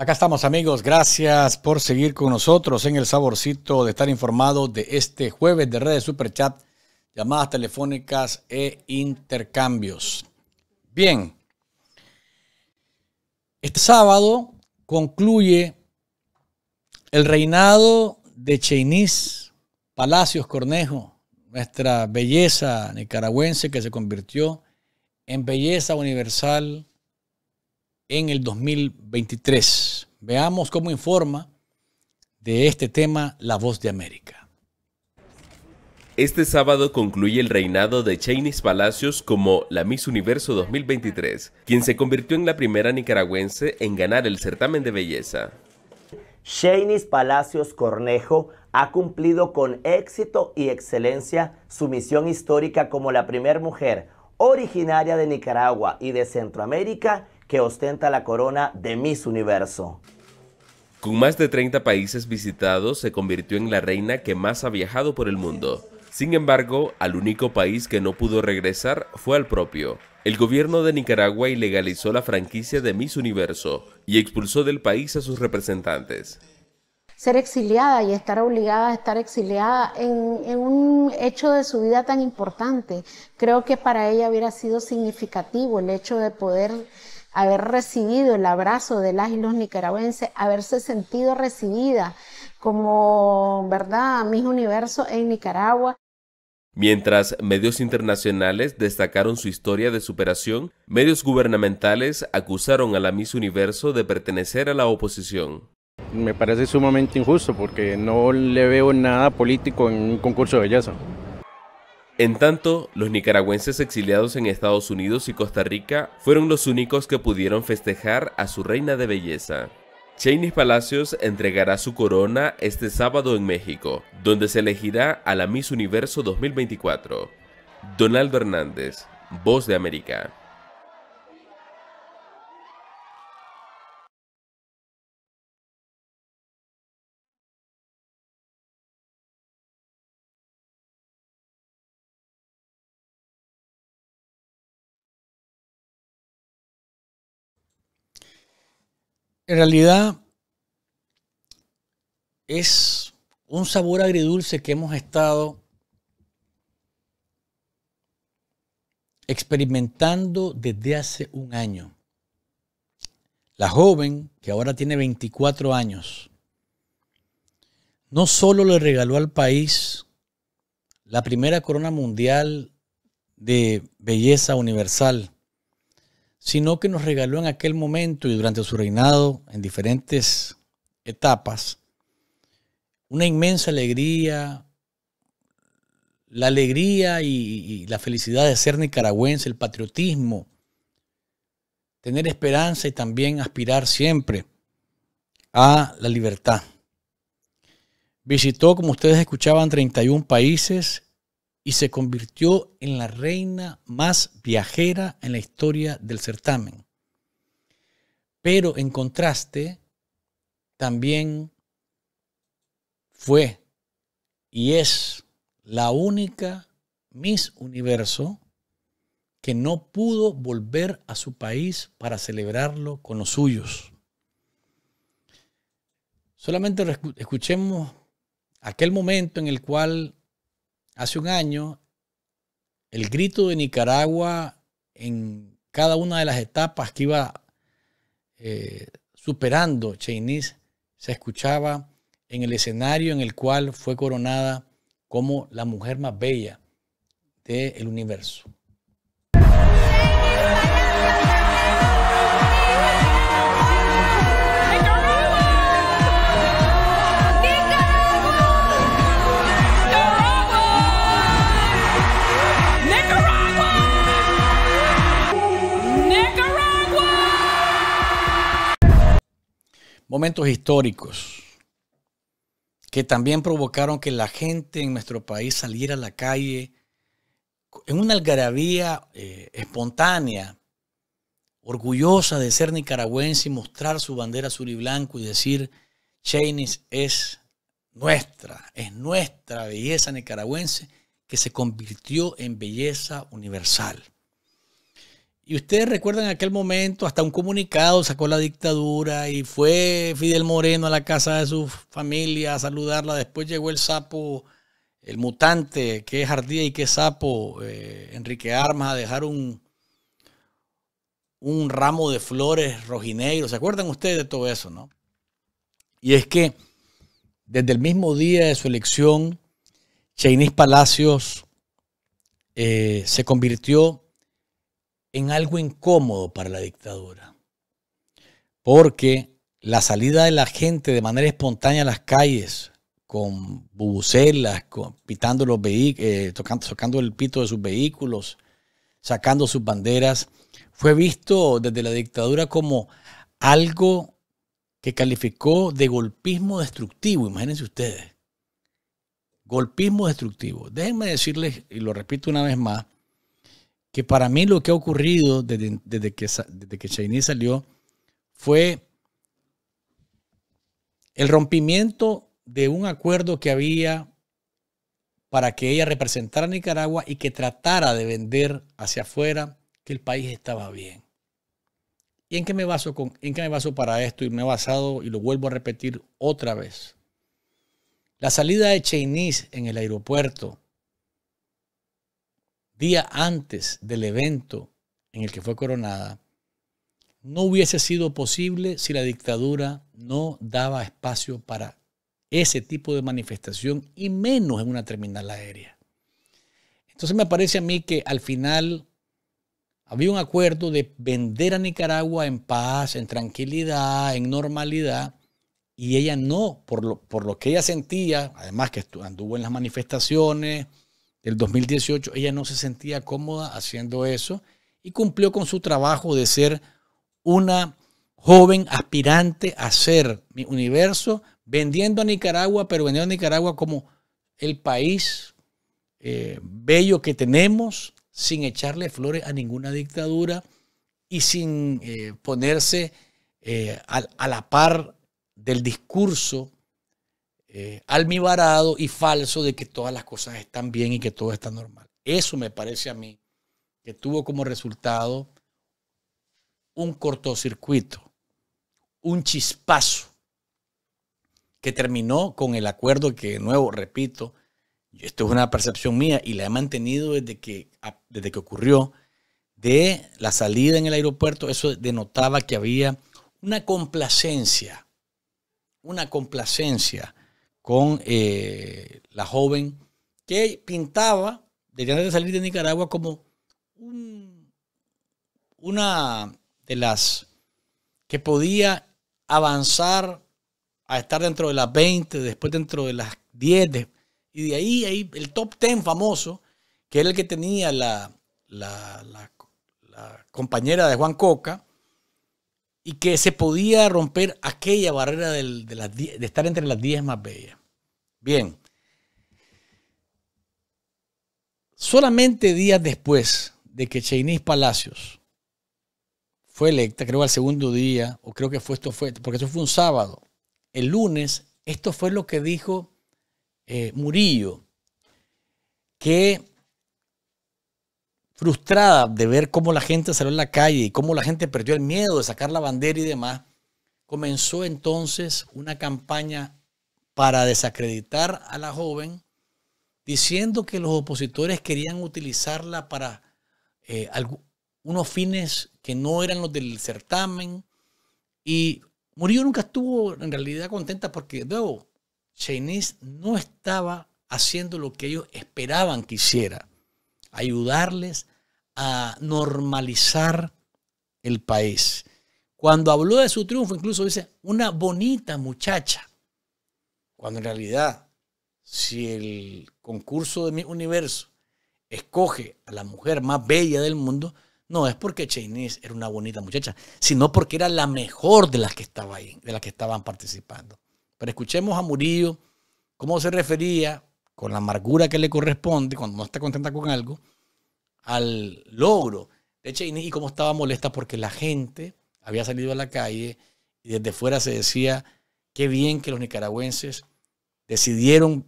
Acá estamos amigos, gracias por seguir con nosotros en el saborcito de estar informados de este jueves de redes superchat, llamadas telefónicas e intercambios. Bien, este sábado concluye el reinado de Cheinís Palacios Cornejo, nuestra belleza nicaragüense que se convirtió en belleza universal en el 2023. Veamos cómo informa de este tema La Voz de América. Este sábado concluye el reinado de Chainis Palacios como la Miss Universo 2023, quien se convirtió en la primera nicaragüense en ganar el certamen de belleza. Shainis Palacios Cornejo ha cumplido con éxito y excelencia su misión histórica como la primera mujer originaria de Nicaragua y de Centroamérica que ostenta la corona de Miss Universo. Con más de 30 países visitados, se convirtió en la reina que más ha viajado por el mundo. Sin embargo, al único país que no pudo regresar fue al propio. El gobierno de Nicaragua ilegalizó la franquicia de Miss Universo y expulsó del país a sus representantes. Ser exiliada y estar obligada a estar exiliada en, en un hecho de su vida tan importante, creo que para ella hubiera sido significativo el hecho de poder haber recibido el abrazo de las y los nicaragüenses, haberse sentido recibida como, ¿verdad?, mis Universo en Nicaragua. Mientras medios internacionales destacaron su historia de superación, medios gubernamentales acusaron a la Miss Universo de pertenecer a la oposición. Me parece sumamente injusto porque no le veo nada político en un concurso de belleza. En tanto, los nicaragüenses exiliados en Estados Unidos y Costa Rica fueron los únicos que pudieron festejar a su reina de belleza. Cheney Palacios entregará su corona este sábado en México, donde se elegirá a la Miss Universo 2024. Donaldo Hernández, Voz de América. en realidad es un sabor agridulce que hemos estado experimentando desde hace un año. La joven, que ahora tiene 24 años, no solo le regaló al país la primera corona mundial de belleza universal, sino que nos regaló en aquel momento y durante su reinado, en diferentes etapas, una inmensa alegría, la alegría y, la felicidad de ser nicaragüense, el patriotismo, tener esperanza y también aspirar siempre a la libertad. Visitó, como ustedes escuchaban, 31 países y se convirtió en la reina más viajera en la historia del certamen. Pero en contraste, también fue y es la única Miss Universo que no pudo volver a su país para celebrarlo con los suyos. Solamente escuchemos aquel momento en el cual hace un año, el grito de Nicaragua en cada una de las etapas que iba eh, superando Chinese se escuchaba en el escenario en el cual fue coronada como la mujer más bella del universo. momentos históricos que también provocaron que la gente en nuestro país saliera a la calle en una algarabía eh, espontánea, orgullosa de ser nicaragüense y mostrar su bandera azul y blanco y decir, "Chanis es nuestra, es nuestra belleza nicaragüense que se convirtió en belleza universal. Y ustedes recuerdan aquel momento, hasta un comunicado sacó la dictadura y fue Fidel Moreno a la casa de su familia a saludarla. Después llegó el sapo, el mutante, que es Ardía y que sapo, eh, Enrique Armas, a dejar un, ramo de flores rojinegro. ¿Se acuerdan ustedes de todo eso, no? Y es que desde el mismo día de su elección, Cheinís Palacios eh, se convirtió en algo incómodo para la dictadura. Porque la salida de la gente de manera espontánea a las calles, con bubucelas, pitando los vehículos eh, tocando, tocando el pito de sus vehículos, sacando sus banderas, fue visto desde la dictadura como algo que calificó de golpismo destructivo, imagínense ustedes. Golpismo destructivo. Déjenme decirles, y lo repito una vez más, que para mí lo que ha ocurrido desde, que, desde que salió fue el rompimiento de un acuerdo que había para que ella representara a Nicaragua y que tratara de vender hacia afuera que el país estaba bien. ¿Y en qué me baso, con, en qué me baso para esto? Y me he basado, y lo vuelvo a repetir otra vez. La salida de Chinese en el aeropuerto día antes del evento en el que fue coronada, no hubiese sido posible si la dictadura no daba espacio para ese tipo de manifestación y menos en una terminal aérea. Entonces me parece a mí que al final había un acuerdo de vender a Nicaragua en paz, en tranquilidad, en normalidad, y ella no, por lo, por lo que ella sentía, además que anduvo en las manifestaciones, el 2018, ella no se sentía cómoda haciendo eso y cumplió con su trabajo de ser una joven aspirante a ser mi universo, vendiendo a Nicaragua, pero vendiendo a Nicaragua como el país eh, bello que tenemos, sin echarle flores a ninguna dictadura y sin eh, ponerse eh, a la par del discurso eh, almibarado y falso de que todas las cosas están bien y que todo está normal. Eso me parece a mí que tuvo como resultado un cortocircuito, un chispazo que terminó con el acuerdo que, nuevo, repito, esto es una percepción mía y la he mantenido desde que, desde que ocurrió, de la salida en el aeropuerto, eso denotaba que había una complacencia, una complacencia con eh, la joven que pintaba, antes de salir de Nicaragua como una de las que podía avanzar a estar dentro de las 20, después dentro de las 10, y de ahí, el top 10 famoso, que era el que tenía la, compañera de Juan Coca, y que se podía romper aquella barrera de, de estar entre las 10 más bellas. Bien. Solamente días después de que Cheinís Palacios fue electa, creo al segundo día, o creo que fue esto fue, porque esto fue un sábado, el lunes, esto fue lo que dijo eh, Murillo, que frustrada de ver cómo la gente salió en la calle y cómo la gente perdió el miedo de sacar la bandera y demás, comenzó entonces una campaña para desacreditar a la joven, diciendo que los opositores querían utilizarla para eh, unos fines que no eran los del certamen. Y Murillo nunca estuvo en realidad contenta porque, luego nuevo, no estaba haciendo lo que ellos esperaban que hiciera, ayudarles a normalizar el país. Cuando habló de su triunfo, incluso dice, una bonita muchacha. Cuando en realidad, si el concurso de mi universo escoge a la mujer más bella del mundo, no es porque Chinese era una bonita muchacha, sino porque era la mejor de las que estaba ahí, de las que estaban participando. Pero escuchemos a Murillo cómo se refería, con la amargura que le corresponde, cuando no está contenta con algo, al logro de Cheney y cómo estaba molesta porque la gente había salido a la calle y desde fuera se decía Qué bien que los nicaragüenses decidieron,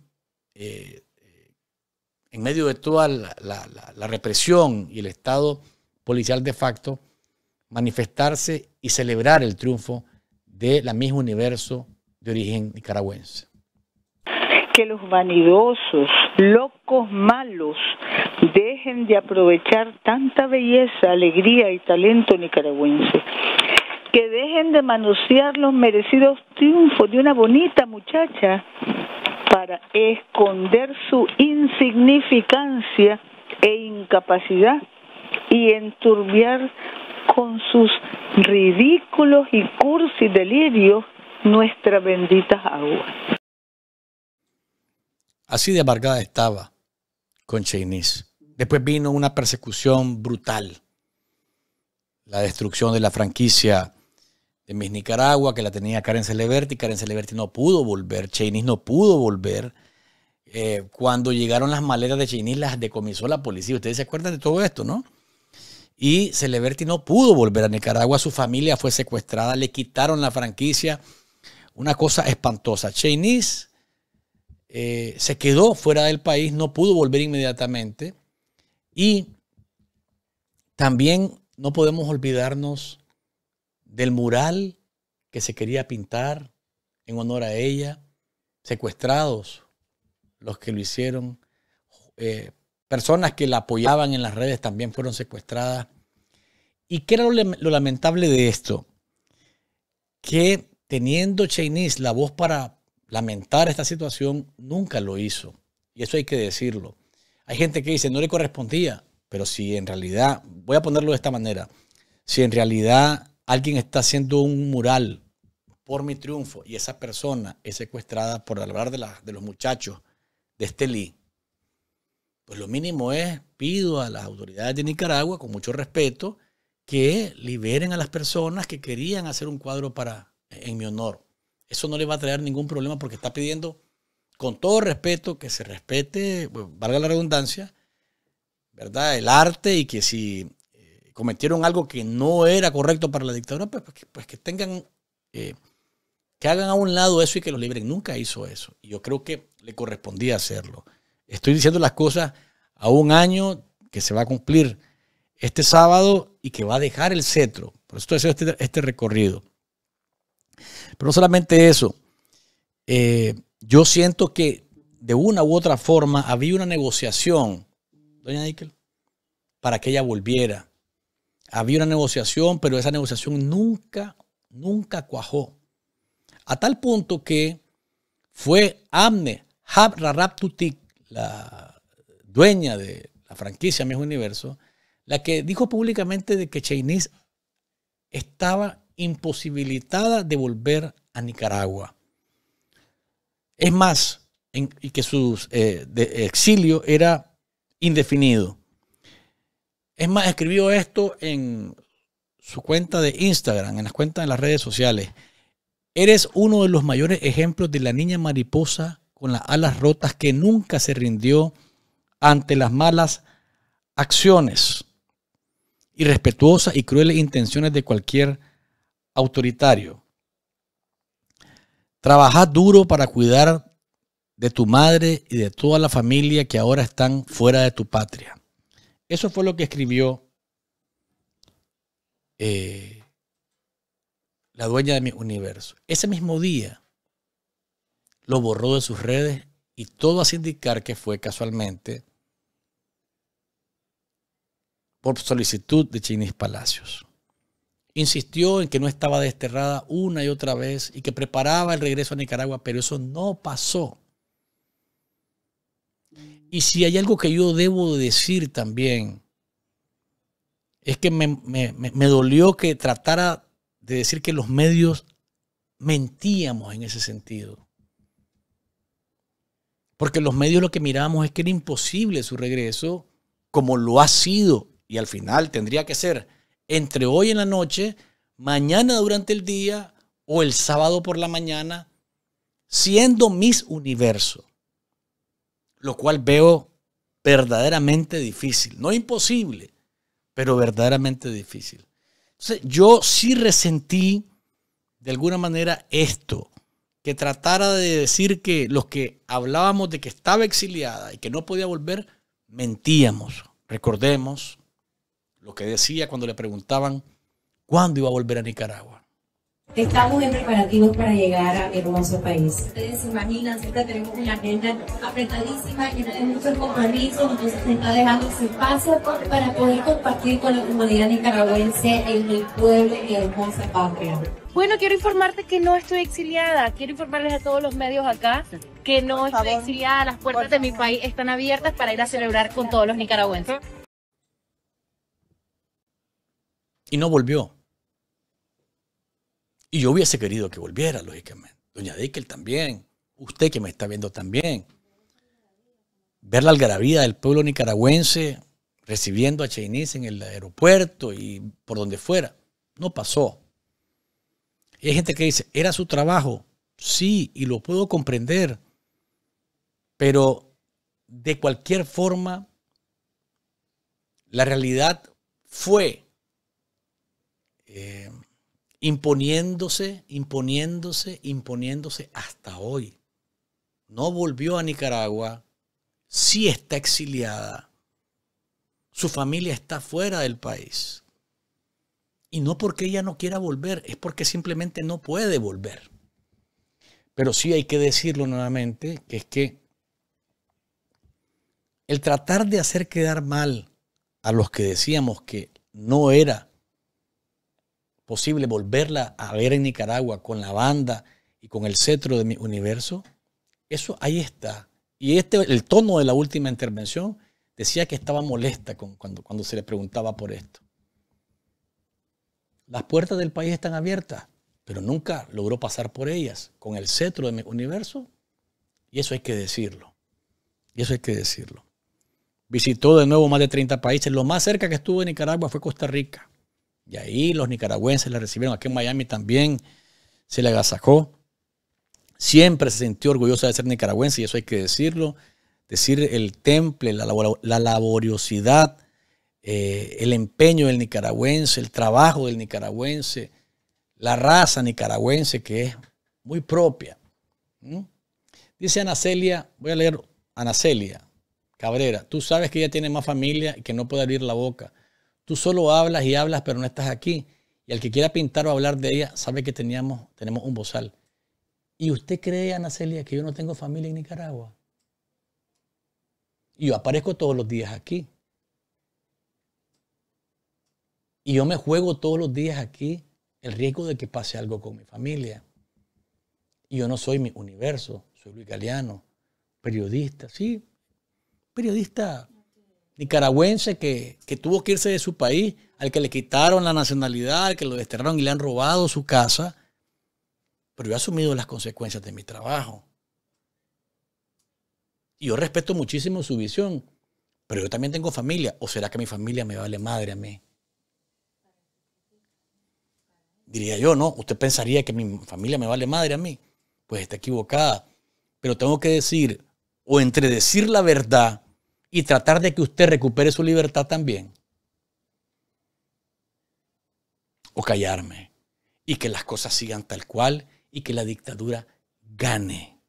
eh, eh, en medio de toda la, la represión y el Estado policial de facto, manifestarse y celebrar el triunfo de la misma universo de origen nicaragüense. Que los vanidosos, locos, malos, dejen de aprovechar tanta belleza, alegría y talento nicaragüense que dejen de manosear los merecidos triunfos de una bonita muchacha para esconder su insignificancia e incapacidad y enturbiar con sus ridículos y cursi delirios nuestra bendita agua. Así de amargada estaba con Cheynis. Después vino una persecución brutal, la destrucción de la franquicia en Miss Nicaragua, que la tenía Karen Celeberti. Karen Celeberti no pudo volver, Chainis no pudo volver. Eh, cuando llegaron las maletas de Chainis, las decomisó la policía. Ustedes se acuerdan de todo esto, ¿no? Y Celeberti no pudo volver a Nicaragua, su familia fue secuestrada, le quitaron la franquicia. Una cosa espantosa. Chainis eh, se quedó fuera del país, no pudo volver inmediatamente. Y también no podemos olvidarnos del mural que se quería pintar en honor a ella, secuestrados los que lo hicieron, eh, personas que la apoyaban en las redes también fueron secuestradas. ¿Y qué era lo, lamentable de esto? Que teniendo Chinese la voz para lamentar esta situación, nunca lo hizo. Y eso hay que decirlo. Hay gente que dice, no le correspondía, pero si en realidad, voy a ponerlo de esta manera, si en realidad alguien está haciendo un mural por mi triunfo y esa persona es secuestrada por hablar de, de los muchachos de este pues lo mínimo es, pido a las autoridades de Nicaragua, con mucho respeto, que liberen a las personas que querían hacer un cuadro para, en mi honor. Eso no le va a traer ningún problema porque está pidiendo, con todo respeto, que se respete, pues, valga la redundancia, ¿verdad? El arte y que si cometieron algo que no era correcto para la dictadura, pues, pues, pues que, tengan, eh, que hagan a un lado eso y que los libren. Nunca hizo eso. Y yo creo que le correspondía hacerlo. Estoy diciendo las cosas a un año que se va a cumplir este sábado y que va a dejar el cetro. Por eso estoy este, este, recorrido. Pero no solamente eso. Eh, yo siento que de una u otra forma había una negociación, doña Nickel, para que ella volviera había una negociación, pero esa negociación nunca, nunca cuajó. A tal punto que fue Amne Tutik la dueña de la franquicia Mejor Universo, la que dijo públicamente de que Chinese estaba imposibilitada de volver a Nicaragua. Es más, y que su eh, exilio era indefinido. Es más, escribió esto en su cuenta de Instagram, en las cuentas de las redes sociales. Eres uno de los mayores ejemplos de la niña mariposa con las alas rotas que nunca se rindió ante las malas acciones irrespetuosas y crueles intenciones de cualquier autoritario. Trabaja duro para cuidar de tu madre y de toda la familia que ahora están fuera de tu patria. Eso fue lo que escribió eh, la dueña de mi universo. Ese mismo día lo borró de sus redes y todo a indicar que fue casualmente por solicitud de Chinis Palacios. Insistió en que no estaba desterrada una y otra vez y que preparaba el regreso a Nicaragua, pero eso no pasó. Y si hay algo que yo debo decir también, es que me, dolió que tratara de decir que los medios mentíamos en ese sentido. Porque los medios lo que miramos es que era imposible su regreso, como lo ha sido, y al final tendría que ser entre hoy en la noche, mañana durante el día o el sábado por la mañana, siendo mis universo lo cual veo verdaderamente difícil, no imposible, pero verdaderamente difícil. yo sí resentí de alguna manera esto, que tratara de decir que los que hablábamos de que estaba exiliada y que no podía volver, mentíamos. Recordemos lo que decía cuando le preguntaban cuándo iba a volver a Nicaragua. Estamos en preparativos para llegar a hermoso país. Ustedes se imaginan, siempre tenemos una agenda apretadísima, y tenemos muchos compromisos, entonces se está dejando su espacio para poder compartir con la comunidad nicaragüense en el pueblo y hermosa patria. Bueno, quiero informarte que no estoy exiliada. Quiero informarles a todos los medios acá que no estoy exiliada. Las puertas de mi país están abiertas para ir a celebrar con todos los nicaragüenses. Y no volvió. Y yo hubiese querido que volviera, lógicamente. Doña Dickel también. Usted que me está viendo también. Ver la algarabía del pueblo nicaragüense recibiendo a Guevara en el aeropuerto y por donde fuera. No pasó. Y hay gente que dice, era su trabajo. Sí, y lo puedo comprender. Pero de cualquier forma, la realidad fue eh, imponiéndose, imponiéndose, imponiéndose hasta hoy. No volvió a Nicaragua, sí está exiliada, su familia está fuera del país. Y no porque ella no quiera volver, es porque simplemente no puede volver. Pero sí hay que decirlo nuevamente, que es que el tratar de hacer quedar mal a los que decíamos que no era posible volverla a ver en Nicaragua con la banda y con el cetro de mi universo? Eso ahí está. Y este, el tono de la última intervención decía que estaba molesta con, cuando, cuando se le preguntaba por esto. Las puertas del país están abiertas, pero nunca logró pasar por ellas con el cetro de mi universo. Y eso hay que decirlo. Y eso hay que decirlo. Visitó de nuevo más de 30 países. Lo más cerca que estuvo de Nicaragua fue Costa Rica. Y ahí los nicaragüenses la recibieron. Aquí en Miami también se le agasajó. Siempre se sintió orgullosa de ser nicaragüense y eso hay que decirlo. Decir el temple, la, laboriosidad, eh, el empeño del nicaragüense, el trabajo del nicaragüense, la raza nicaragüense que es muy propia. Dice Anacelia, voy a leer Anacelia Cabrera, tú sabes que ella tiene más familia y que no puede abrir la boca Tú solo hablas y hablas, pero no estás aquí. Y el que quiera pintar o hablar de ella sabe que teníamos, tenemos un bozal. ¿Y usted cree, Ana Celia, que yo no tengo familia en Nicaragua? Y yo aparezco todos los días aquí. Y yo me juego todos los días aquí el riesgo de que pase algo con mi familia. Y yo no soy mi universo, soy Luis Galeano, periodista, sí, periodista nicaragüense que, tuvo que irse de su país, al que le quitaron la nacionalidad, al que lo desterraron y le han robado su casa, pero yo he asumido las consecuencias de mi trabajo. Y yo respeto muchísimo su visión, pero yo también tengo familia, o será que mi familia me vale madre a mí. Diría yo, ¿no? Usted pensaría que mi familia me vale madre a mí. Pues está equivocada. Pero tengo que decir, o entre decir la verdad y tratar de que usted recupere su libertad también. O callarme y que las cosas sigan tal cual y que la dictadura gane.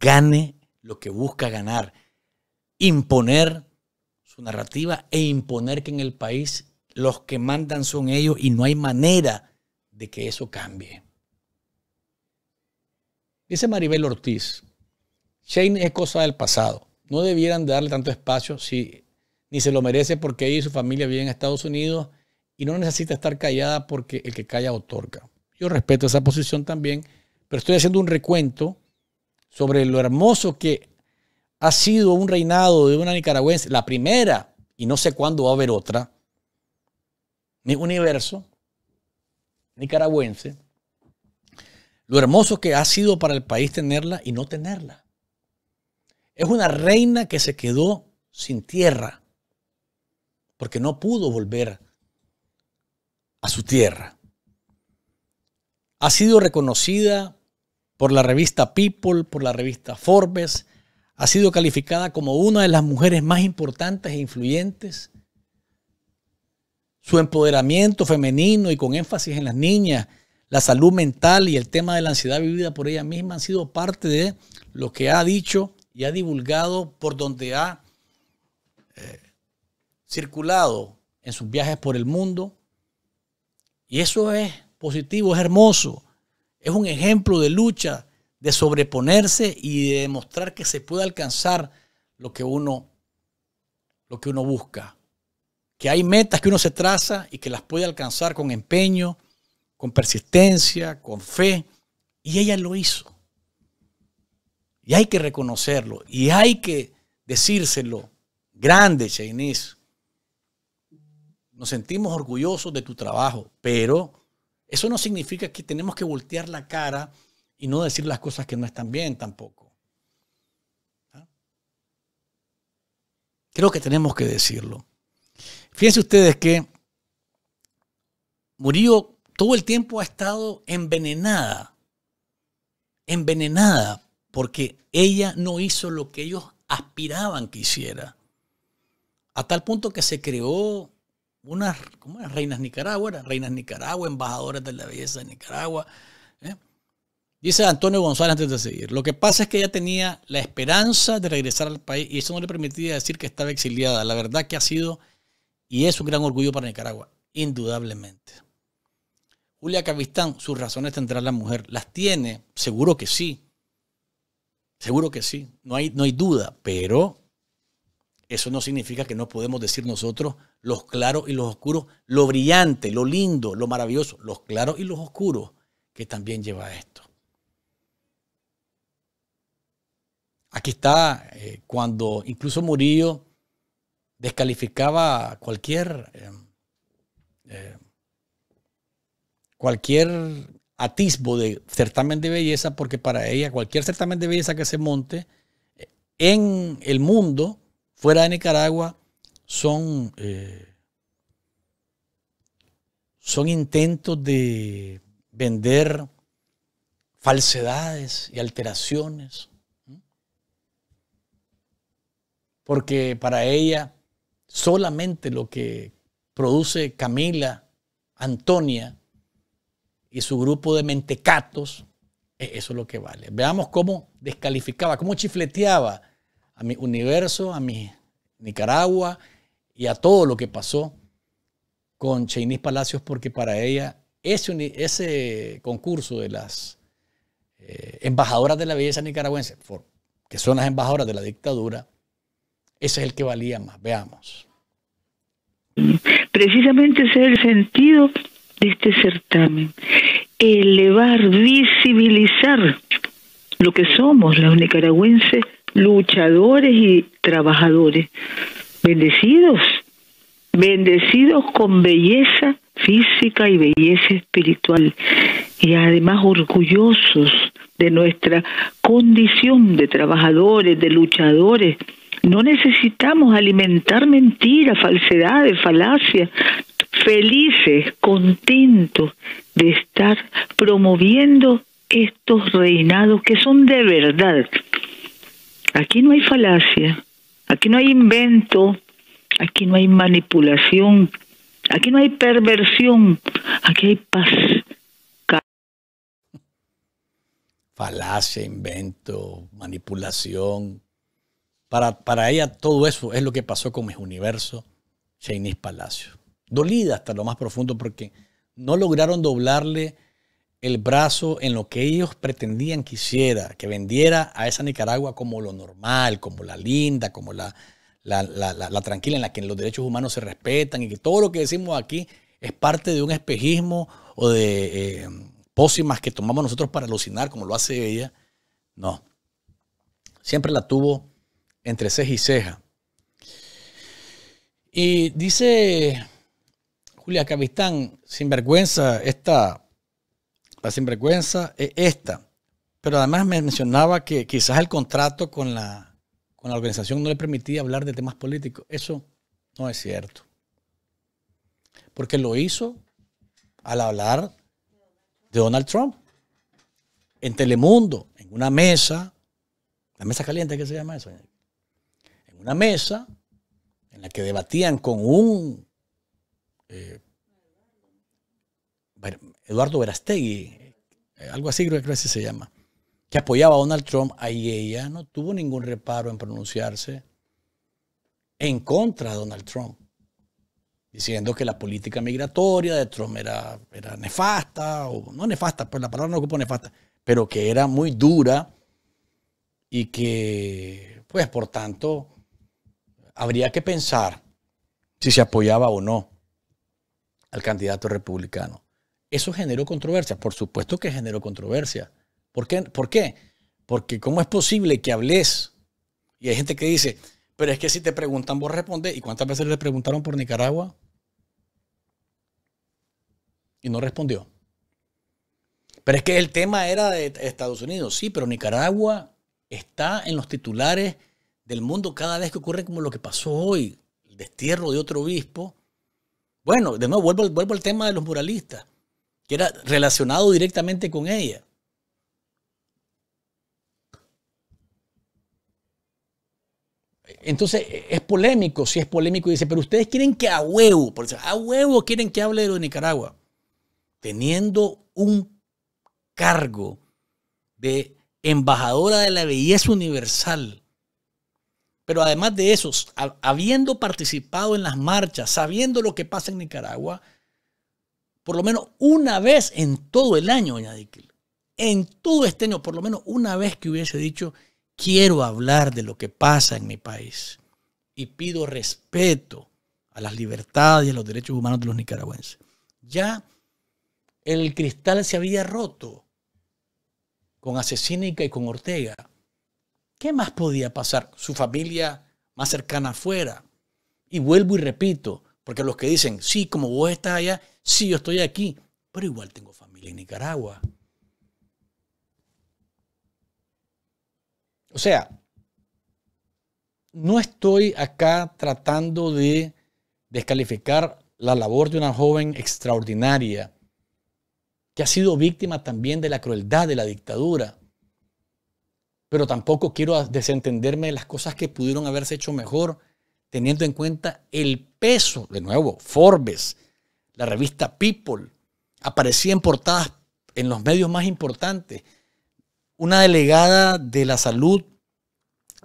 Gane lo que busca ganar. Imponer su narrativa e imponer que en el país los que mandan son ellos y no hay manera de que eso cambie. Dice Maribel Ortiz, Shane es cosa del pasado no debieran darle tanto espacio si ni se lo merece porque ella y su familia viven en Estados Unidos y no necesita estar callada porque el que calla otorga. Yo respeto esa posición también, pero estoy haciendo un recuento sobre lo hermoso que ha sido un reinado de una nicaragüense, la primera, y no sé cuándo va a haber otra, mi universo nicaragüense, lo hermoso que ha sido para el país tenerla y no tenerla. Es una reina que se quedó sin tierra porque no pudo volver a su tierra. Ha sido reconocida por la revista People, por la revista Forbes, ha sido calificada como una de las mujeres más importantes e influyentes. Su empoderamiento femenino y con énfasis en las niñas, la salud mental y el tema de la ansiedad vivida por ella misma han sido parte de lo que ha dicho y ha divulgado por donde ha eh, circulado en sus viajes por el mundo. Y eso es positivo, es hermoso. Es un ejemplo de lucha, de sobreponerse y de demostrar que se puede alcanzar lo que uno, lo que uno busca. Que hay metas que uno se traza y que las puede alcanzar con empeño, con persistencia, con fe. Y ella lo hizo. Y hay que reconocerlo. Y hay que decírselo. Grande, Chinese. Nos sentimos orgullosos de tu trabajo, pero eso no significa que tenemos que voltear la cara y no decir las cosas que no están bien tampoco. ¿Ah? Creo que tenemos que decirlo. Fíjense ustedes que Murillo todo el tiempo ha estado envenenada, envenenada porque ella no hizo lo que ellos aspiraban que hiciera. A tal punto que se creó unas ¿cómo eran? reinas Nicaragua, reinas Nicaragua, embajadoras de la belleza de Nicaragua. ¿eh? Dice Antonio González antes de seguir, lo que pasa es que ella tenía la esperanza de regresar al país y eso no le permitía decir que estaba exiliada. La verdad que ha sido y es un gran orgullo para Nicaragua, indudablemente. Julia Cavistán, sus razones tendrá la mujer, las tiene, seguro que sí, Seguro que sí, no hay, no hay duda, pero eso no significa que no podemos decir nosotros los claros y los oscuros, lo brillante, lo lindo, lo maravilloso, los claros y los oscuros que también lleva esto. Aquí está eh, cuando incluso Murillo descalificaba cualquier, eh, eh, cualquier atisbo de certamen de belleza, porque para ella cualquier certamen de belleza que se monte eh, en el mundo, fuera de Nicaragua, son, eh, son intentos de vender falsedades y alteraciones. Porque para ella solamente lo que produce Camila, Antonia, y su grupo de mentecatos, e-, eso es lo que vale. Veamos cómo descalificaba, cómo chifleteaba a mi universo, a mi Nicaragua y a todo lo que pasó con Cheinís Palacios, porque para ella ese, ese concurso de las eh, embajadoras de la belleza nicaragüense, que son las embajadoras de la dictadura, ese es el que valía más. Veamos. Precisamente ese es el sentido de este certamen, elevar, visibilizar lo que somos los nicaragüenses, luchadores y trabajadores, bendecidos, bendecidos con belleza física y belleza espiritual, y además orgullosos de nuestra condición de trabajadores, de luchadores. No necesitamos alimentar mentiras, falsedades, falacias felices, contentos de estar promoviendo estos reinados que son de verdad. Aquí no hay falacia, aquí no hay invento, aquí no hay manipulación, aquí no hay perversión, aquí hay paz. Falacia, invento, manipulación. Para, para ella todo eso es lo que pasó con mis Universo, Janice Palacio dolida hasta lo más profundo porque no lograron doblarle el brazo en lo que ellos pretendían que hiciera, que vendiera a esa Nicaragua como lo normal, como la linda, como la, tranquila en la que los derechos humanos se respetan y que todo lo que decimos aquí es parte de un espejismo o de eh, pócimas que tomamos nosotros para alucinar, como lo hace ella. No. Siempre la tuvo entre ceja y ceja. Y dice Julia sin sinvergüenza, esta, la sinvergüenza es esta. Pero además mencionaba que quizás el contrato con la, con la organización no le permitía hablar de temas políticos. Eso no es cierto. Porque lo hizo al hablar de Donald Trump. En Telemundo, en una mesa, la mesa caliente, ¿qué se llama eso? En una mesa en la que debatían con un eh, Eduardo Verastegui, eh, algo así creo que se llama, que apoyaba a Donald Trump, ahí ella no tuvo ningún reparo en pronunciarse en contra de Donald Trump, diciendo que la política migratoria de Trump era, era nefasta, o no nefasta, pues la palabra no ocupo nefasta, pero que era muy dura y que, pues por tanto, habría que pensar si se apoyaba o no al candidato republicano. Eso generó controversia, por supuesto que generó controversia. ¿Por qué? ¿Por qué? Porque ¿cómo es posible que hables? Y hay gente que dice, pero es que si te preguntan, vos respondes. ¿Y cuántas veces le preguntaron por Nicaragua? Y no respondió. Pero es que el tema era de Estados Unidos, sí, pero Nicaragua está en los titulares del mundo cada vez que ocurre como lo que pasó hoy, el destierro de otro obispo bueno, de nuevo, vuelvo, vuelvo al tema de los muralistas, que era relacionado directamente con ella. Entonces, es polémico, si sí es polémico, y dice, pero ustedes quieren que a huevo, por eso, a huevo quieren que hable de lo de Nicaragua, teniendo un cargo de embajadora de la belleza universal pero además de eso, habiendo participado en las marchas, sabiendo lo que pasa en Nicaragua, por lo menos una vez en todo el año, doña en todo este año, por lo menos una vez que hubiese dicho, quiero hablar de lo que pasa en mi país y pido respeto a las libertades y a los derechos humanos de los nicaragüenses. Ya el cristal se había roto con Asesínica y con Ortega. ¿Qué más podía pasar? Su familia más cercana afuera. Y vuelvo y repito, porque los que dicen, sí, como vos estás allá, sí, yo estoy aquí, pero igual tengo familia en Nicaragua. O sea, no estoy acá tratando de descalificar la labor de una joven extraordinaria que ha sido víctima también de la crueldad de la dictadura pero tampoco quiero desentenderme de las cosas que pudieron haberse hecho mejor, teniendo en cuenta el peso, de nuevo, Forbes, la revista People, aparecía en portadas en los medios más importantes. Una delegada de la salud,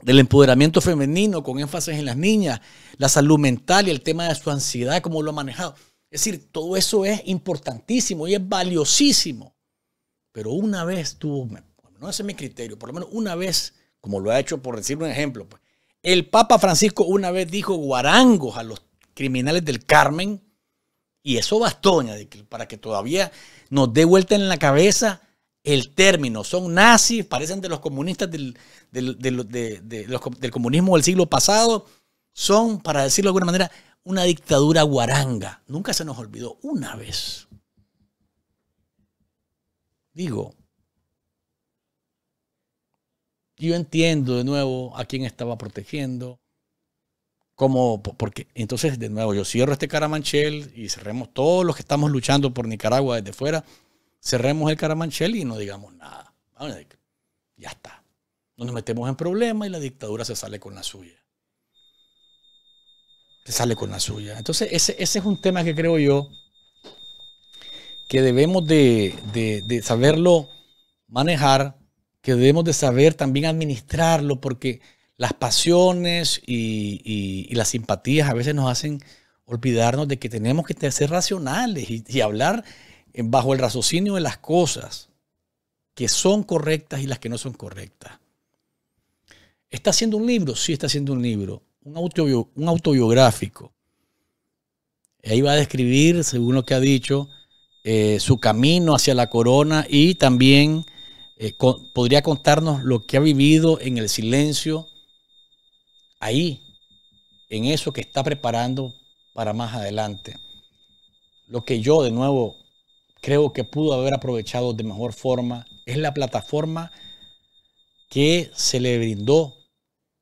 del empoderamiento femenino con énfasis en las niñas, la salud mental y el tema de su ansiedad, cómo lo ha manejado. Es decir, todo eso es importantísimo y es valiosísimo. Pero una vez tuvo ¿no? Ese es mi criterio. Por lo menos una vez, como lo ha hecho por decir un ejemplo, pues, el Papa Francisco una vez dijo guarangos a los criminales del Carmen y eso bastoña para que todavía nos dé vuelta en la cabeza el término. Son nazis, parecen de los comunistas del, del comunismo del siglo pasado. Son, para decirlo de alguna manera, una dictadura guaranga. Nunca se nos olvidó una vez. Digo, yo entiendo de nuevo a quién estaba protegiendo, como porque entonces de nuevo yo cierro este caramanchel y cerremos todos los que estamos luchando por Nicaragua desde fuera, cerremos el caramanchel y no digamos nada. Ya está. No nos metemos en problemas y la dictadura se sale con la suya. Se sale con la suya. Entonces ese, es un tema que creo yo que debemos de saberlo manejar que debemos de saber también administrarlo, porque las pasiones y, las simpatías a veces nos hacen olvidarnos de que tenemos que ser racionales y, hablar eh, bajo el raciocinio de las cosas que son correctas y las que no son correctas. ¿Está haciendo un libro? Sí, está haciendo un libro, un, autobiográfico. Ahí va a describir, según lo que ha dicho, eh, su camino hacia la corona y también eh, podría contarnos lo que ha vivido en el silencio ahí, en eso que está preparando para más adelante. Lo que yo de nuevo creo que pudo haber aprovechado de mejor forma es la plataforma que se le brindó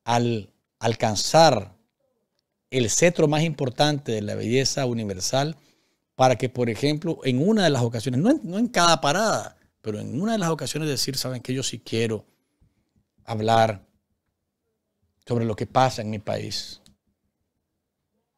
al alcanzar el cetro más importante de la belleza universal para que, por ejemplo, en una de las ocasiones, no en cada parada, pero en una de las ocasiones decir, saben que yo sí quiero hablar sobre lo que pasa en mi país.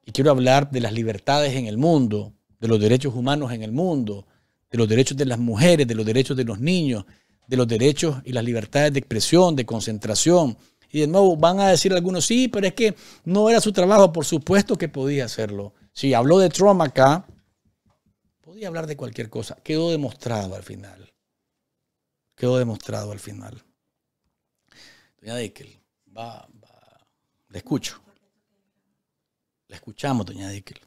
Y quiero hablar de las libertades en el mundo, de los derechos humanos en el mundo, de los derechos de las mujeres, de los derechos de los niños, de los derechos y las libertades de expresión, de concentración. Y de nuevo van a decir algunos, sí, pero es que no era su trabajo, por supuesto que podía hacerlo. Si habló de Trump acá, podía hablar de cualquier cosa. Quedó demostrado al final quedó demostrado al final. Doña Dickel, va, Le escucho. La escuchamos, doña Dickel.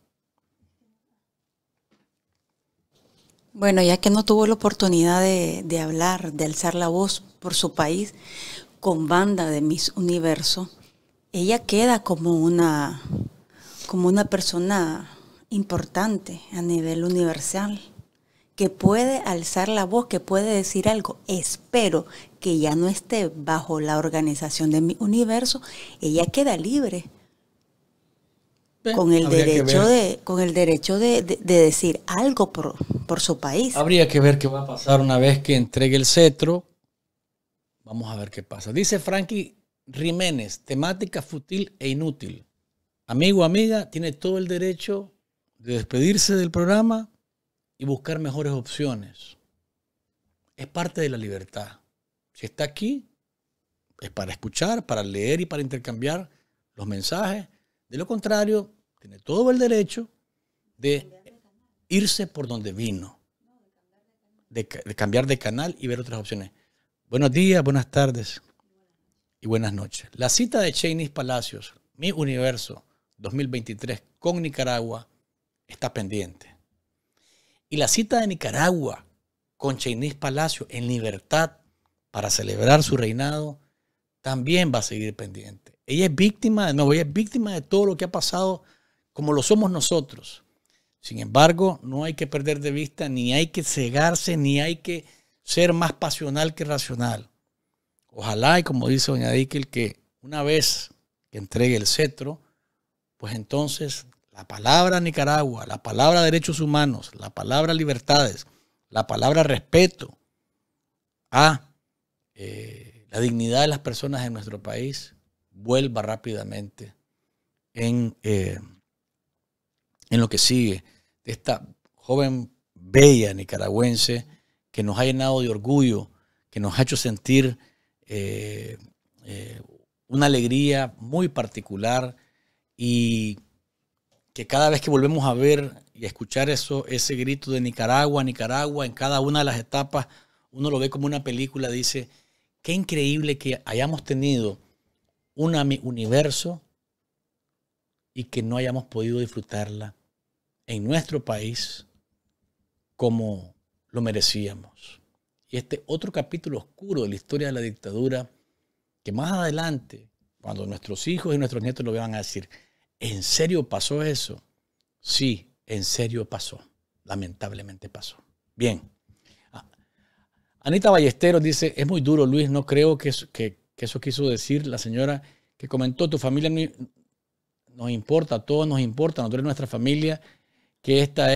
Bueno, ya que no tuvo la oportunidad de, hablar, de alzar la voz por su país con banda de Miss Universo, ella queda como una, como una persona importante a nivel universal que puede alzar la voz, que puede decir algo. Espero que ya no esté bajo la organización de mi universo, ella queda libre. con, el derecho de, con el derecho de, decir algo por, por, su país. Habría que ver qué va a pasar una vez que entregue el cetro. Vamos a ver qué pasa. Dice Frankie Jiménez, temática futil e inútil. Amigo, amiga, tiene todo el derecho de despedirse del programa y buscar mejores opciones. Es parte de la libertad. Si está aquí, es para escuchar, para leer y para intercambiar los mensajes. De lo contrario, tiene todo el derecho de irse por donde vino, de, cambiar de canal y ver otras opciones. Buenos días, buenas tardes y buenas noches. La cita de Cheney Palacios, Mi Universo 2023 con Nicaragua, está pendiente. Y la cita de Nicaragua con Cheinís Palacio en libertad para celebrar su reinado también va a seguir pendiente. Ella es víctima, de víctima de todo lo que ha pasado como lo somos nosotros. Sin embargo, no hay que perder de vista, ni hay que cegarse, ni hay que ser más pasional que racional. Ojalá, y como dice doña Díquel, que una vez que entregue el cetro, pues entonces la palabra Nicaragua, la palabra derechos humanos, la palabra libertades, la palabra respeto a eh, la dignidad de las personas en nuestro país vuelva rápidamente en, eh, en lo que sigue de esta joven bella nicaragüense que nos ha llenado de orgullo, que nos ha hecho sentir eh, una alegría muy particular y que cada vez que volvemos a ver y escuchar eso, ese grito de Nicaragua, Nicaragua, en cada una de las etapas, uno lo ve como una película, dice, qué increíble que hayamos tenido un universo y que no hayamos podido disfrutarla en nuestro país como lo merecíamos. Y este otro capítulo oscuro de la historia de la dictadura, que más adelante, cuando nuestros hijos y nuestros nietos lo vean a decir, ¿En serio pasó eso? Sí, en serio pasó. Lamentablemente pasó. Bien. Ah, Anita Ballesteros dice, es muy duro Luis, no creo que eso, que, eso quiso decir la señora que comentó, tu familia nos importa, a todos nos importa, nosotros nuestra familia, que esta es...